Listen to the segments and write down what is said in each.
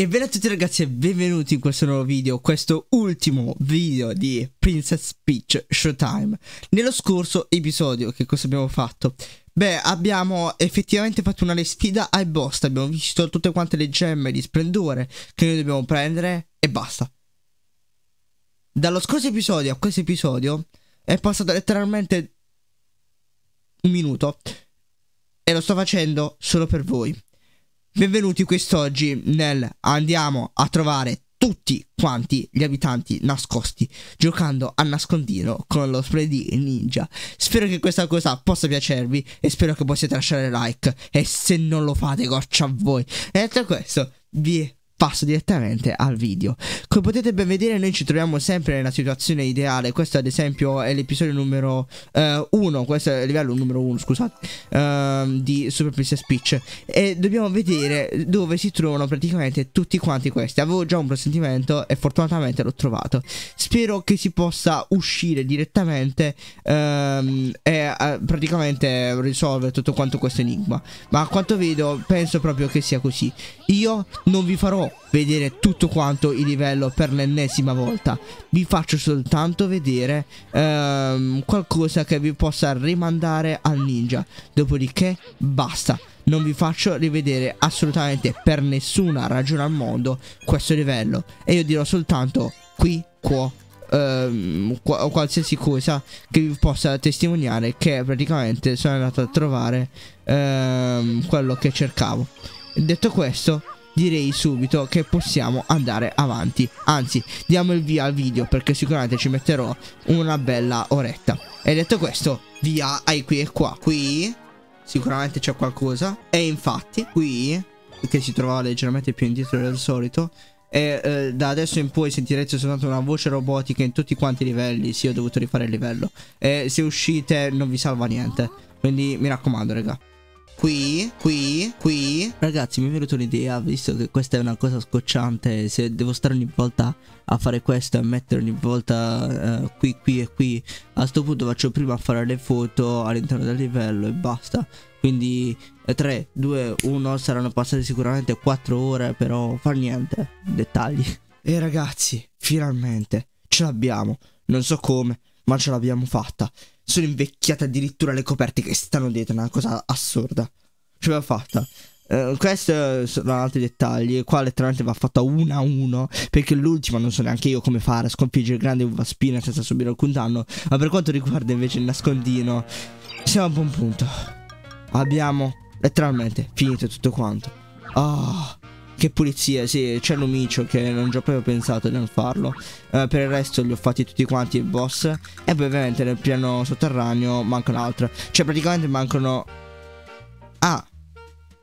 E Ebbene a tutti ragazzi e benvenuti in questo nuovo video, questo ultimo video di Princess Peach Showtime. Nello scorso episodio che cosa abbiamo fatto? Beh abbiamo effettivamente fatto una sfida ai boss, abbiamo visto tutte quante le gemme di splendore che noi dobbiamo prendere e basta. Dallo scorso episodio a questo episodio è passato letteralmente un minuto e lo sto facendo solo per voi. Benvenuti quest'oggi nel andiamo a trovare tutti quanti gli abitanti nascosti giocando a nascondino con lo spray di ninja. Spero che questa cosa possa piacervi e spero che possiate lasciare like e se non lo fate goccia a voi. E detto questo vi passo direttamente al video. Come potete ben vedere noi ci troviamo sempre nella situazione ideale, questo ad esempio è l'episodio numero 1, eh, uh, questo è il livello numero 1 scusate, uh, di Super Princess Peach e dobbiamo vedere dove si trovano praticamente tutti quanti questi, avevo già un presentimento e fortunatamente l'ho trovato, spero che si possa uscire direttamente um, e uh, praticamente risolvere tutto quanto questo enigma, ma a quanto vedo penso proprio che sia così, io non vi farò vedere tutto quanto il livello per l'ennesima volta vi faccio soltanto vedere ehm, qualcosa che vi possa rimandare al ninja dopodiché basta non vi faccio rivedere assolutamente per nessuna ragione al mondo questo livello e io dirò soltanto qui qua ehm, qualsiasi cosa che vi possa testimoniare che praticamente sono andato a trovare ehm, quello che cercavo detto questo direi subito che possiamo andare avanti. Anzi, diamo il via al video perché sicuramente ci metterò una bella oretta. E detto questo, via ai qui e qua. Qui sicuramente c'è qualcosa. E infatti, qui, che si trovava leggermente più indietro del solito, e eh, da adesso in poi sentirete soltanto una voce robotica in tutti quanti i livelli. Sì, ho dovuto rifare il livello. E se uscite non vi salva niente. Quindi mi raccomando, raga qui, qui, qui. Ragazzi, mi è venuta un'idea, visto che questa è una cosa scocciante, se devo stare ogni volta a fare questo e mettere ogni volta uh, qui, qui e qui, a sto punto faccio prima fare le foto all'interno del livello e basta. Quindi 3, 2, 1 saranno passate sicuramente 4 ore, però fa niente, dettagli. E ragazzi, finalmente ce l'abbiamo. Non so come, ma ce l'abbiamo fatta sono invecchiate addirittura le coperte che stanno dietro, una cosa assurda. Ce l'ho fatta. Uh, eh, questi sono altri dettagli. Qua letteralmente va fatta una a uno. Perché l'ultima non so neanche io come fare a sconfiggere il grande uva spina senza subire alcun danno. Ma per quanto riguarda invece il nascondino, siamo a buon punto. Abbiamo letteralmente finito tutto quanto. Ah. Oh. Che pulizia, sì, c'è l'umicio che non ci ho proprio pensato nel farlo. Uh, per il resto li ho fatti tutti quanti il boss. E poi ovviamente nel piano sotterraneo mancano altre. Cioè praticamente mancano... Ah,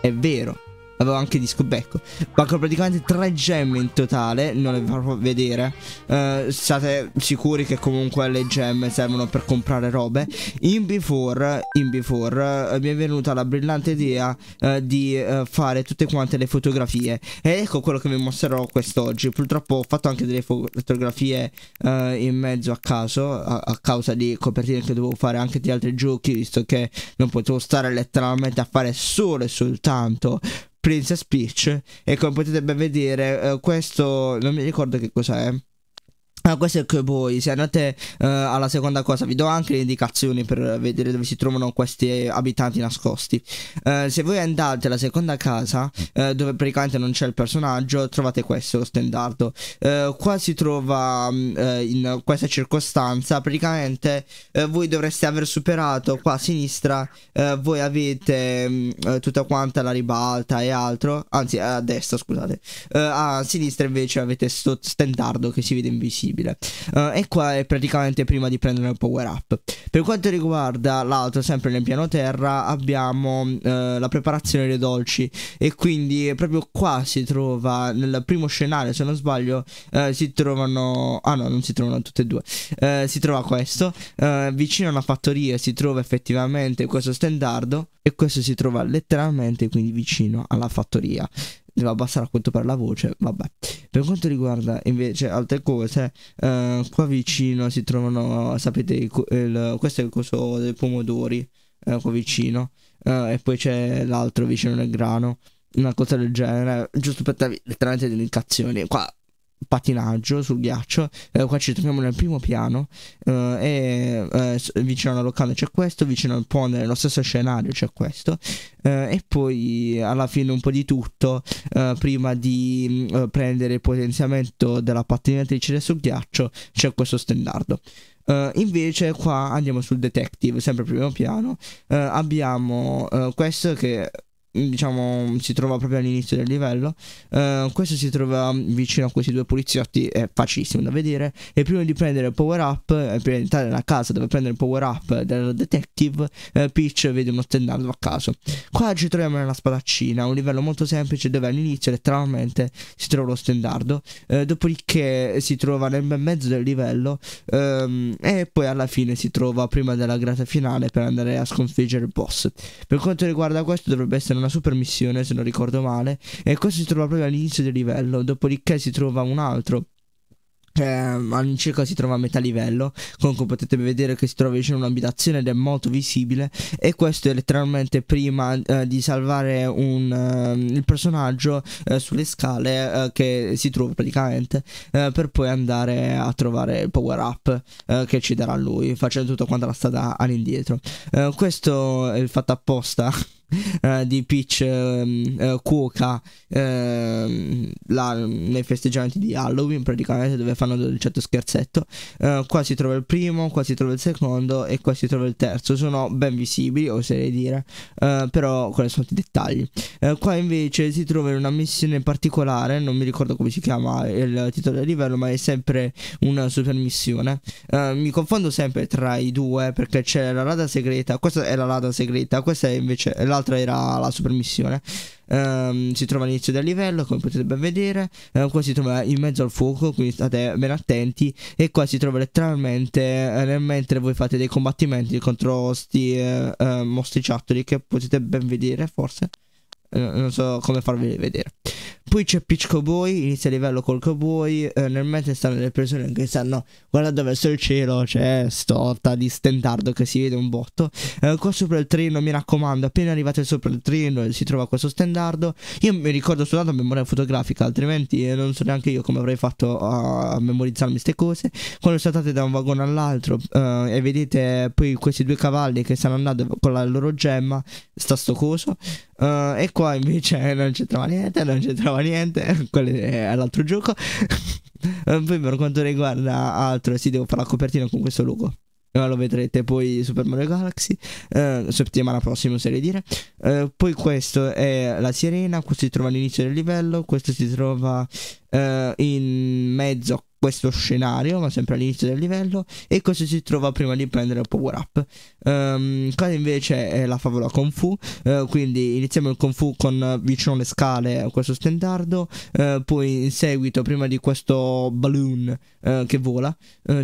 è vero. Avevo anche disco becco. Manco praticamente tre gemme in totale. Non le farò vedere. Eh, state sicuri che comunque le gemme servono per comprare robe. In before, in before eh, mi è venuta la brillante idea eh, di eh, fare tutte quante le fotografie. E ecco quello che vi mostrerò quest'oggi. Purtroppo ho fatto anche delle fotografie eh, in mezzo a caso. A, a causa di copertine che dovevo fare anche di altri giochi. Visto che non potevo stare letteralmente a fare solo e soltanto Princess Peach e come potete ben vedere eh, questo non mi ricordo che cos'è Uh, questo è che poi se andate uh, alla seconda cosa vi do anche le indicazioni per vedere dove si trovano questi abitanti nascosti. Uh, se voi andate alla seconda casa eh, dove praticamente non c'è il personaggio trovate questo standardo. qua si trova um, in questa circostanza praticamente voi dovreste aver superato qua a sinistra voi avete um, tutta quanta la ribalta e altro anzi a destra scusate a sinistra invece avete sto standardo che si vede invisibile possibile. Uh, e qua è praticamente prima di prendere il power up. Per quanto riguarda l'altro, sempre nel piano terra, abbiamo uh, la preparazione dei dolci. E quindi proprio qua si trova, nel primo scenario, se non sbaglio, uh, si trovano... Ah no, non si trovano tutte e due. si trova questo. vicino a una fattoria si trova effettivamente questo stendardo. E questo si trova letteralmente quindi vicino alla fattoria deve abbassare quanto per la voce, vabbè. Per quanto riguarda invece altre cose, eh, qua vicino si trovano, sapete, il, il, questo è il coso dei pomodori, eh, qua vicino, eh, e poi c'è l'altro vicino nel grano, una cosa del genere, giusto per darvi letteralmente delle indicazioni. Qua patinaggio sul ghiaccio. Eh, qua ci troviamo nel primo piano eh, e eh, vicino alla locanda c'è questo, vicino al ponte nello stesso scenario c'è questo eh, e poi alla fine un po' di tutto eh, prima di mm, eh, prendere il potenziamento della pattinatrice sul ghiaccio c'è questo standard. Uh, invece qua andiamo sul detective, sempre primo piano, uh, abbiamo uh, questo che diciamo si trova proprio all'inizio del livello uh, questo si trova vicino a questi due poliziotti è facilissimo da vedere e prima di prendere il power up eh, prima di entrare nella casa dove prendere il power up del detective eh, Peach vede uno stendardo a caso qua ci troviamo nella spadaccina un livello molto semplice dove all'inizio letteralmente si trova lo stendardo eh, dopodiché si trova nel mezzo del livello ehm, e poi alla fine si trova prima della grata finale per andare a sconfiggere il boss per quanto riguarda questo dovrebbe essere una super missione, se non ricordo male, e questo si trova proprio all'inizio del livello, dopodiché si trova un altro eh, all'incirca si trova a metà livello. Comunque potete vedere che si trova vicino a un'abitazione ed è molto visibile. E questo è letteralmente prima eh, di salvare un, eh, il personaggio eh, sulle scale eh, che si trova praticamente. Eh, per poi andare a trovare il power up che ci darà lui, facendo tutto quanto la strada all'indietro. questo è fatto apposta. eh, di Peach ehm, eh, cuoca ehm, la, nei festeggiamenti di Halloween praticamente dove fanno il certo scherzetto eh, qua si trova il primo qua si trova il secondo e qua si trova il terzo sono ben visibili oserei dire eh, però quali sono i dettagli eh, qua invece si trova in una missione particolare non mi ricordo come si chiama il titolo del livello ma è sempre una super missione mi confondo sempre tra i due perché c'è la rada segreta questa è la rada segreta questa è invece la l'altra era la supermissione. Um, si trova all'inizio del livello, come potete ben vedere. Um, qua si trova in mezzo al fuoco, quindi state ben attenti. E qua si trova letteralmente eh, nel mentre voi fate dei combattimenti contro questi eh, eh, mostriciattoli che potete ben vedere, forse. Eh, non so come farvi vedere. Poi c'è Peach Cowboy, inizia il livello col cowboy, eh, nel mentre stanno le persone che stanno guardando verso il cielo, c'è storta di stendardo che si vede un botto. Eh, qua sopra il treno, mi raccomando, appena arrivate sopra il treno si trova questo stendardo. Io mi ricordo soltanto a memoria fotografica, altrimenti eh, non so neanche io come avrei fatto a, memorizzarmi queste cose. Quando saltate da un vagone all'altro eh, e vedete poi questi due cavalli che stanno andando con la loro gemma, sta sto coso. Eh, e qua invece non c'entrava niente, non c'entrava niente, quello è l'altro gioco. poi per quanto riguarda altro, sì, devo fare la copertina con questo logo. Lo vedrete poi Super Mario Galaxy, eh, settimana prossima oserei dire. Eh, poi questo è la sirena, questo si trova all'inizio del livello, questo si trova eh, in mezzo a questo scenario, ma sempre all'inizio del livello, e così si trova prima di prendere il power up. Um, cosa invece è la favola Kung Fu, uh, quindi iniziamo il Kung Fu con eh, vicino alle scale eh, questo stendardo, uh, poi in seguito prima di questo balloon che vola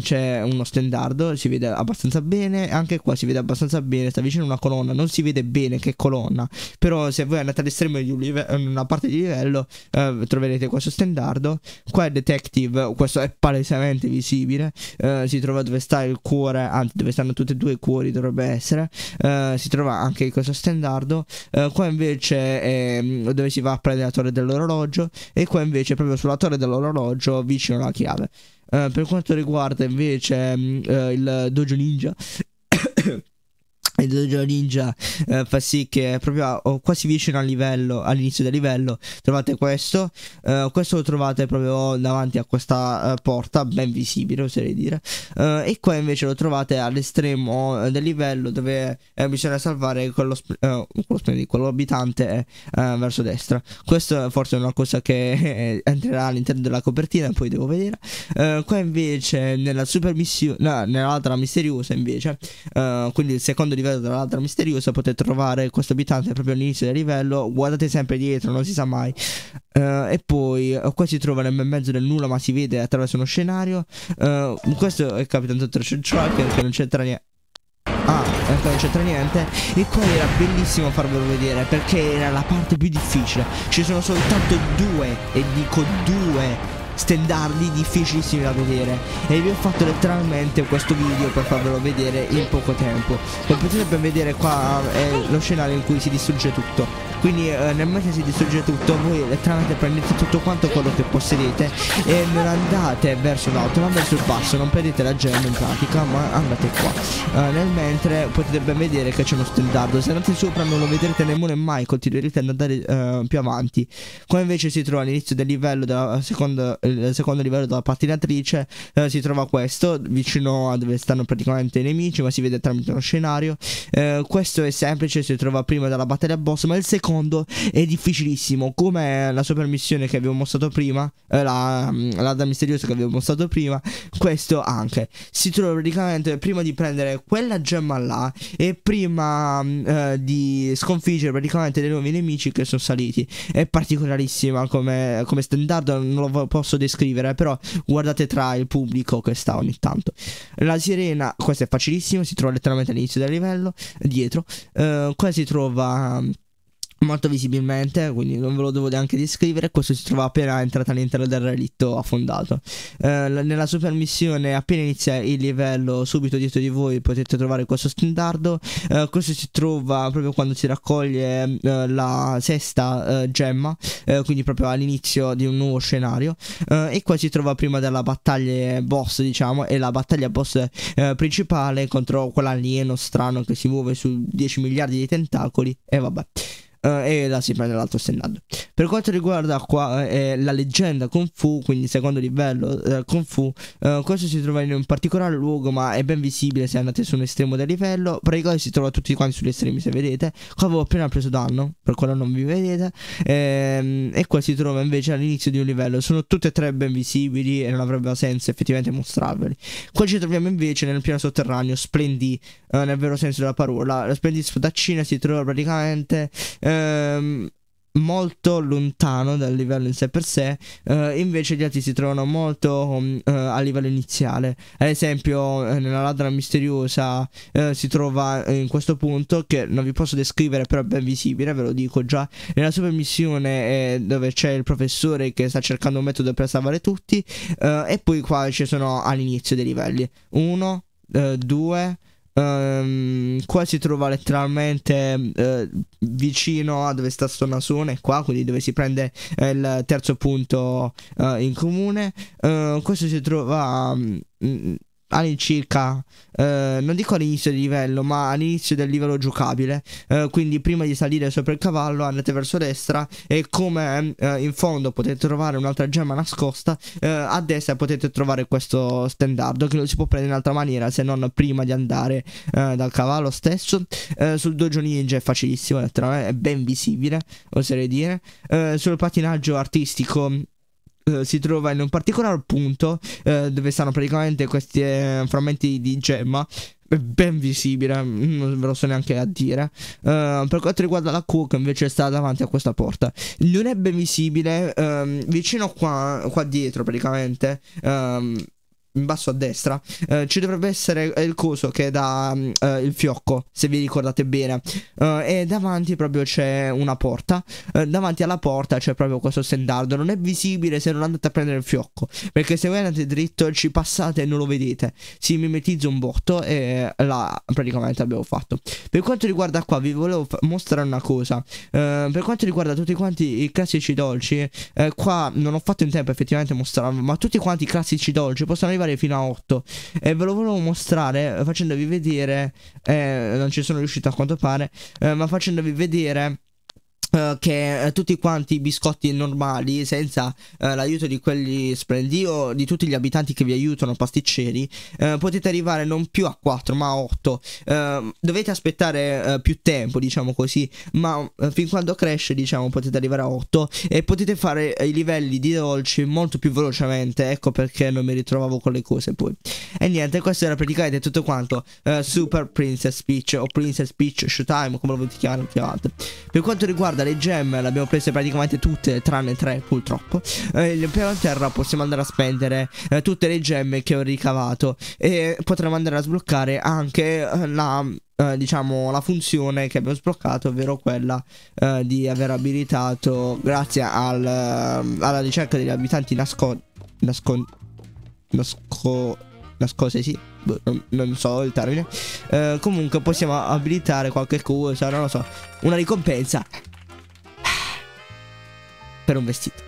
c'è uno stendardo, si vede abbastanza bene, anche qua si vede abbastanza bene, sta vicino a una colonna, non si vede bene che colonna, però se voi andate all'estremo di un live- una parte di livello troverete questo stendardo, qua è detective, questo è palesemente visibile. Uh, si trova dove sta il cuore, anzi, dove stanno tutti e due i cuori, dovrebbe essere. Uh, si trova anche in questo stendardo. Uh, qua invece è mm, dove si va a prendere la torre dell'orologio. E qua invece, proprio sulla torre dell'orologio, vicino alla chiave. per quanto riguarda invece um, il dojo ninja. il dojo ninja eh, fa sì che proprio a, quasi vicino al livello all'inizio del livello trovate questo eh, questo lo trovate proprio davanti a questa eh, porta ben visibile oserei dire eh, e qua invece lo trovate all'estremo eh, del livello dove eh, bisogna salvare quello, sp- quello, quello abitante verso destra questo forse è una cosa che entrerà all'interno della copertina poi devo vedere qua invece nella super missione no, nell'altra misteriosa invece quindi il secondo livello dall'altra misteriosa potete trovare questo abitante proprio all'inizio del livello, guardate sempre dietro, non si sa mai. Uh, e poi eh, qua si trova nel mezzo del nulla ma si vede attraverso uno scenario. Uh, questo è il Capitan Trash ah, Tracker che non c'entra niente. Ah, ecco non c'entra niente E qua era bellissimo farvelo vedere Perché era la parte più difficile Ci sono soltanto due E dico due stendarli difficilissimi da vedere e vi ho fatto letteralmente questo video per farvelo vedere in poco tempo come potete ben vedere qua eh, è lo scenario in cui si distrugge tutto quindi eh, nel momento si distrugge tutto voi letteralmente prendete tutto quanto quello che possedete e non andate verso l'alto ma verso il basso non perdete la gemma in pratica ma andate qua eh, nel mentre potete ben vedere che c'è uno stendardo se andate sopra non lo vedrete nemmeno mai continuerete ad andare eh, più avanti come invece si trova all'inizio del livello della eh, seconda, secondo livello della pattinatrice eh, si trova questo vicino a dove stanno praticamente i nemici ma si vede tramite uno scenario eh, questo è semplice si trova prima della battaglia boss ma il secondo secondo è difficilissimo, come la supermissione che abbiamo mostrato prima, eh, la, mm, la da misteriosa che abbiamo mostrato prima, questo anche. Si trova praticamente prima di prendere quella gemma là e prima mm, eh, di sconfiggere praticamente dei nuovi nemici che sono saliti. È particolarissima come, come standard, non lo posso descrivere, però guardate tra il pubblico che sta ogni tanto. La sirena, questa è facilissima, si trova letteralmente all'inizio del livello, dietro. Eh, qua si trova... Mm, molto visibilmente, quindi non ve lo devo neanche descrivere. Questo si trova appena entrato all'interno del relitto affondato. Eh, nella missione, appena inizia il livello, subito dietro di voi potete trovare questo standardo. Eh, questo si trova proprio quando si raccoglie eh, la sesta eh, gemma, eh, quindi proprio all'inizio di un nuovo scenario. Eh, e qua si trova prima della battaglia boss, diciamo, e la battaglia boss principale contro quell'alieno strano che si muove su 10 miliardi di tentacoli. E vabbè e la si prende l'altro stendaggio. Per quanto riguarda qua eh, la leggenda Kung Fu, quindi secondo livello eh, Kung Fu, eh, questo si trova in un particolare luogo, ma è ben visibile se andate su un estremo del livello. Praticamente si trova tutti quanti sugli estremi, se vedete. Qua avevo appena preso danno, per quello non vi vedete. Ehm, e qua si trova invece all'inizio di un livello. Sono tutte e tre ben visibili e non avrebbe senso effettivamente mostrarveli. Qua ci troviamo invece nel piano sotterraneo, Splendi, nel vero senso della parola. La Splendi Spadaccina si trova praticamente... Eh, ehm, molto lontano dal livello in sé per sé, eh, invece gli altri si trovano molto mm, eh, a livello iniziale. Ad esempio, eh, nella ladra misteriosa eh, si trova eh, in questo punto che non vi posso descrivere, però è ben visibile, ve lo dico già. Nella super missione dove c'è il professore che sta cercando un metodo per salvare tutti, e poi qua ci sono all'inizio dei livelli 1, 2, Um, qua si trova letteralmente uh, vicino a dove sta Stonasone, qua, quindi dove si prende eh, il terzo punto uh, in comune. Uh, questo si trova um, all'incirca, eh, non dico all'inizio del livello, ma all'inizio del livello giocabile. Eh, quindi prima di salire sopra il cavallo andate verso destra e come eh, in fondo potete trovare un'altra gemma nascosta, eh, a destra potete trovare questo standard che non si può prendere in altra maniera se non prima di andare eh, dal cavallo stesso. Eh, sul dojo ninja è facilissimo, è ben visibile, oserei dire. sul patinaggio artistico eh, si trova in un particolare punto eh, dove stanno praticamente questi eh, frammenti di gemma eh, ben visibile, mm, non ve lo so neanche a dire. Uh, per quanto riguarda la Cook, invece, sta davanti a questa porta. Non è ben visibile, um, vicino qua, qua dietro, praticamente. Um, in basso a destra, eh, ci dovrebbe essere il coso che da mm, eh, il fiocco, se vi ricordate bene. Eh, e davanti proprio c'è una porta. Eh, davanti alla porta c'è proprio questo stendardo. Non è visibile se non andate a prendere il fiocco. Perché se voi andate dritto ci passate e non lo vedete. Si mimetizza un botto e là praticamente abbiamo fatto. Per quanto riguarda qua, vi volevo mostrare una cosa. Eh, per quanto riguarda tutti quanti i classici dolci, eh, qua non ho fatto in tempo effettivamente a mostrarvi, ma tutti quanti i classici dolci possono arrivare fare fino a 8 e ve lo volevo mostrare facendovi vedere eh, non ci sono riuscito a quanto pare eh, ma facendovi vedere eh, che uh, tutti quanti i biscotti normali senza uh, l'aiuto di quelli splendidi o di tutti gli abitanti che vi aiutano pasticceri potete arrivare non più a 4 ma a 8 dovete aspettare più tempo diciamo così ma fin quando cresce diciamo potete arrivare a 8 e potete fare i livelli di dolci molto più velocemente ecco perché non mi ritrovavo con le cose poi e niente questo era praticamente tutto quanto Super Princess Peach o Princess Peach Showtime come lo volete chiamare più avanti per quanto riguarda Guarda, le gemme le abbiamo prese praticamente tutte, tranne tre purtroppo. Eh, per terra possiamo andare a spendere eh, tutte le gemme che ho ricavato e potremo andare a sbloccare anche eh, la... Eh, diciamo la funzione che abbiamo sbloccato ovvero quella eh, di aver abilitato grazie al, ehm, alla ricerca degli abitanti nascosti nascon nasco nascose sì boh, non, so il termine eh, comunque possiamo abilitare qualche cosa non lo so una ricompensa per un vestito.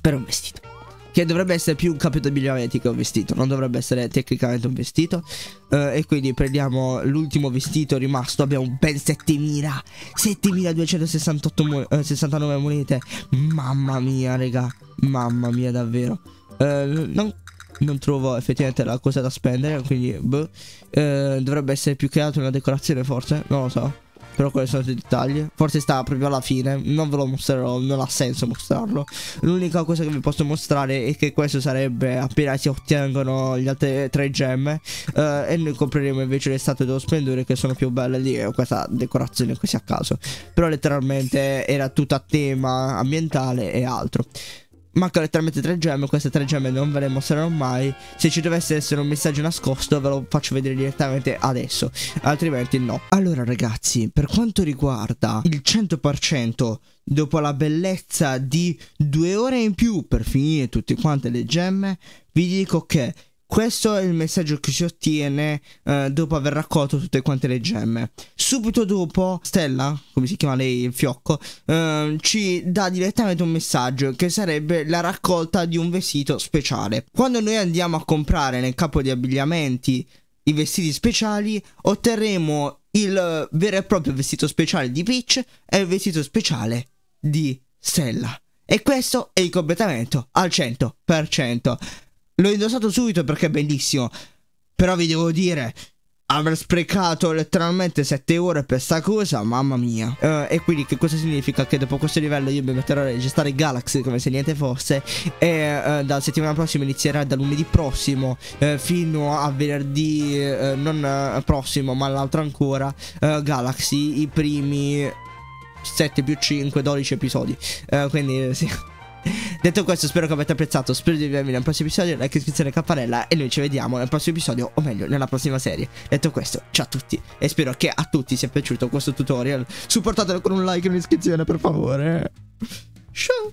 Per un vestito. Che dovrebbe essere più un capito di abbigliamento che un vestito. Non dovrebbe essere tecnicamente un vestito. Eh, e quindi prendiamo l'ultimo vestito rimasto. Abbiamo ben 7000. 7268 mon eh, 69 monete. Mamma mia, raga. Mamma mia, davvero. Eh, non non trovo effettivamente la cosa da spendere, quindi boh, eh, dovrebbe essere più che altro una decorazione forse, non lo so però quali sono i dettagli forse sta proprio alla fine non ve lo mostrerò non ha senso mostrarlo l'unica cosa che vi posso mostrare è che questo sarebbe appena si ottengono le altre tre gemme eh, e noi compreremo invece le statue dello splendore che sono più belle di questa decorazione così a caso però letteralmente era tutto a tema ambientale e altro Manca letteralmente tre gemme, queste tre gemme non ve le mostrerò mai. Se ci dovesse essere un messaggio nascosto ve lo faccio vedere direttamente adesso, altrimenti no. Allora ragazzi, per quanto riguarda il 100%, dopo la bellezza di due ore in più per finire tutte quante le gemme, vi dico che questo è il messaggio che si ottiene eh, dopo aver raccolto tutte quante le gemme. Subito dopo, Stella, come si chiama lei, il fiocco, eh, ci dà direttamente un messaggio che sarebbe la raccolta di un vestito speciale. Quando noi andiamo a comprare nel capo di abbigliamenti i vestiti speciali, otterremo il vero e proprio vestito speciale di Peach e il vestito speciale di Stella. E questo è il completamento al 100%. L'ho indossato subito perché è bellissimo. Però vi devo dire, aver sprecato letteralmente 7 ore per sta cosa, mamma mia. Uh, e quindi che cosa significa? Che dopo questo livello io mi metterò a registrare Galaxy come se niente fosse e uh, eh, dalla settimana prossima inizierà da lunedì prossimo uh, fino a venerdì, non prossimo ma l'altro ancora, Galaxy i primi 7 più 5, 12 episodi. quindi sì. Detto questo spero che avete apprezzato Spero di vedervi nel prossimo episodio Like, iscrizione, campanella E noi ci vediamo nel prossimo episodio O meglio nella prossima serie Detto questo ciao a tutti E spero che a tutti sia piaciuto questo tutorial Supportatelo con un like e un'iscrizione per favore Ciao